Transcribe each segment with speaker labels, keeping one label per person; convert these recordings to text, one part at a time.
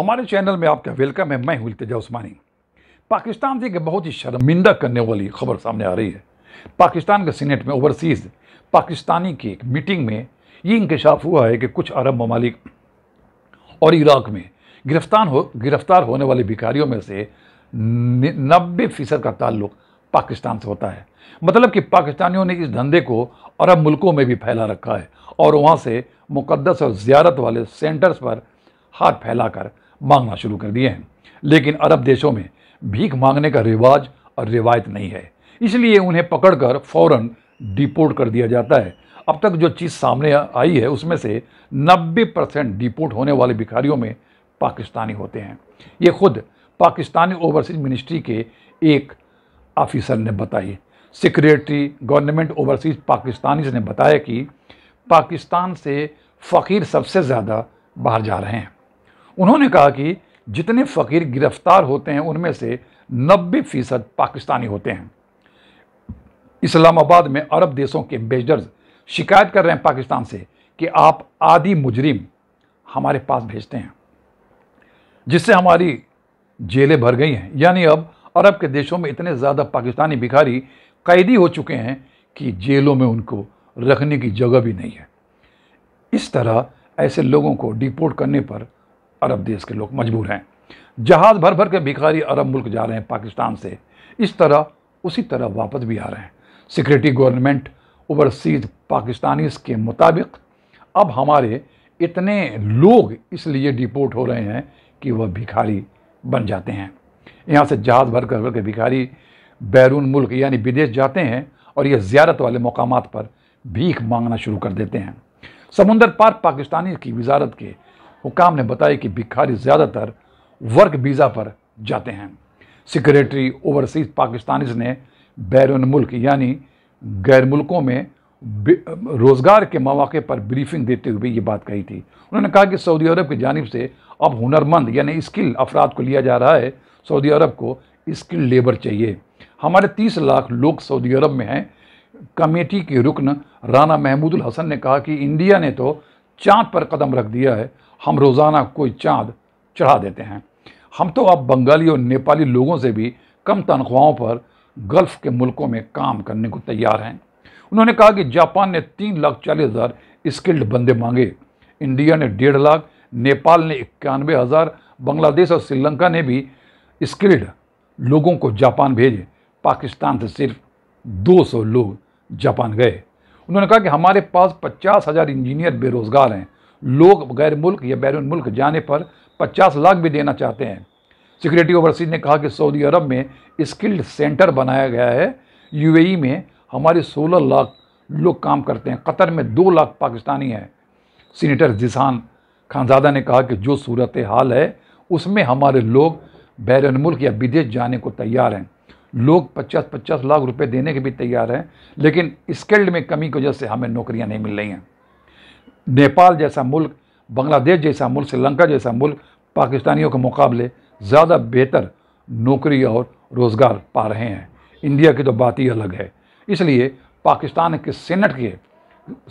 Speaker 1: हमारे चैनल में आपका वेलकम है मैं हूं इल्तजा उस्मानी पाकिस्तान से एक बहुत ही शर्मिंदा करने वाली खबर सामने आ रही है पाकिस्तान के सीनेट में ओवरसीज़ पाकिस्तानी की एक मीटिंग में ये इंकशाफ हुआ है कि कुछ अरब ममालिक और इराक में गिरफ्तार हो गिरफ्तार होने वाले भिखारियों में से नब्बे फ़ीसद का ताल्लुक पाकिस्तान से होता है मतलब कि पाकिस्तानियों ने इस धंधे को अरब मुल्कों में भी फैला रखा है और वहाँ से मुकदस और ज़्यारत वाले सेंटर्स पर हाथ फैलाकर मांगना शुरू कर दिए हैं लेकिन अरब देशों में भीख मांगने का रिवाज और रिवायत नहीं है इसलिए उन्हें पकड़कर फौरन डिपोर्ट कर दिया जाता है अब तक जो चीज़ सामने आई है उसमें से 90 परसेंट डिपोर्ट होने वाले भिखारियों में पाकिस्तानी होते हैं ये खुद पाकिस्तानी ओवरसीज मिनिस्ट्री के एक ऑफिसर ने बताई सिक्रेटरी गवर्नमेंट ओवरसीज पाकिस्तानी ने बताया कि पाकिस्तान से फ़कीर सबसे ज़्यादा बाहर जा रहे हैं उन्होंने कहा कि जितने फ़कीर गिरफ्तार होते हैं उनमें से 90 फीसद पाकिस्तानी होते हैं इस्लामाबाद में अरब देशों के एम्बेसडर्स शिकायत कर रहे हैं पाकिस्तान से कि आप आदि मुजरिम हमारे पास भेजते हैं जिससे हमारी जेलें भर गई हैं यानी अब अरब के देशों में इतने ज़्यादा पाकिस्तानी भिखारी कैदी हो चुके हैं कि जेलों में उनको रखने की जगह भी नहीं है इस तरह ऐसे लोगों को डिपोर्ट करने पर अरब देश के लोग मजबूर हैं जहाज़ भर भर के भिखारी अरब मुल्क जा रहे हैं पाकिस्तान से इस तरह उसी तरह वापस भी आ रहे हैं सिक्योरिटी गवर्नमेंट ओवरसीज पाकिस्तानी के मुताबिक अब हमारे इतने लोग इसलिए डिपोर्ट हो रहे हैं कि वह भिखारी बन जाते हैं यहाँ से जहाज़ भर कर भर के भिखारी बैरून मुल्क यानी विदेश जाते हैं और ये ज्यारत वाले मकाम पर भीख मांगना शुरू कर देते हैं समुंदर पार पाकिस्तानी की वजारत के हुकाम ने बताया कि भिखारी ज़्यादातर वर्क वीज़ा पर जाते हैं सिक्रेटरी ओवरसीज पाकिस्तानीज ने बैरून मुल्क यानी गैर मुल्कों में रोज़गार के मौाक़े पर ब्रीफिंग देते हुए ये बात कही थी उन्होंने कहा कि सऊदी अरब की जानब से अब हुनरमंद यानी स्किल अफराद को लिया जा रहा है सऊदी अरब को स्किल लेबर चाहिए हमारे तीस लाख लोग सऊदी अरब में हैं कमेटी के रुकन राना महमूदुल हसन ने कहा कि इंडिया ने तो चाँद पर कदम रख दिया है हम रोज़ाना कोई चाँद चढ़ा देते हैं हम तो अब बंगाली और नेपाली लोगों से भी कम तनख्वाहों पर गल्फ़ के मुल्कों में काम करने को तैयार हैं उन्होंने कहा कि जापान ने तीन लाख चालीस हज़ार स्किल्ड बंदे मांगे इंडिया ने डेढ़ लाख नेपाल ने इक्यानवे हज़ार बांग्लादेश और श्रीलंका ने भी स्किल्ड लोगों को जापान भेजे पाकिस्तान से सिर्फ 200 लोग जापान गए उन्होंने कहा कि हमारे पास पचास हज़ार इंजीनियर बेरोज़गार हैं लोग गैर मुल्क या बैरून मुल्क जाने पर पचास लाख भी देना चाहते हैं सिक्योरिटी ओवरसीज ने कहा कि सऊदी अरब में स्किल्ड सेंटर बनाया गया है यू में हमारे सोलह लाख लोग काम करते हैं कतर में दो लाख पाकिस्तानी हैं सीनेटर जिसान खानजादा ने कहा कि जो सूरत हाल है उसमें हमारे लोग बैरून मुल्क या विदेश जाने को तैयार हैं लोग 50-50 लाख रुपए देने के भी तैयार हैं लेकिन स्किल्ड में कमी की वजह से हमें नौकरियां नहीं मिल रही हैं नेपाल जैसा मुल्क बांग्लादेश जैसा मुल्क श्रीलंका जैसा मुल्क पाकिस्तानियों के मुकाबले ज़्यादा बेहतर नौकरी और रोज़गार पा रहे हैं इंडिया की तो बात ही अलग है इसलिए पाकिस्तान के सेनेट के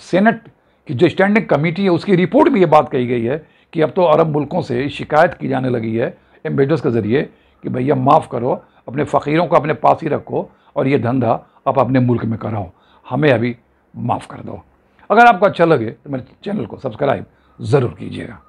Speaker 1: सेनेट की जो स्टैंडिंग कमेटी है उसकी रिपोर्ट में ये बात कही गई है कि अब तो अरब मुल्कों से शिकायत की जाने लगी है एम्बेडर्स के ज़रिए कि भैया माफ़ करो अपने फ़कीरों को अपने पास ही रखो और ये धंधा आप अपने मुल्क में कराओ हमें अभी माफ़ कर दो अगर आपको अच्छा लगे तो मेरे चैनल को सब्सक्राइब ज़रूर कीजिएगा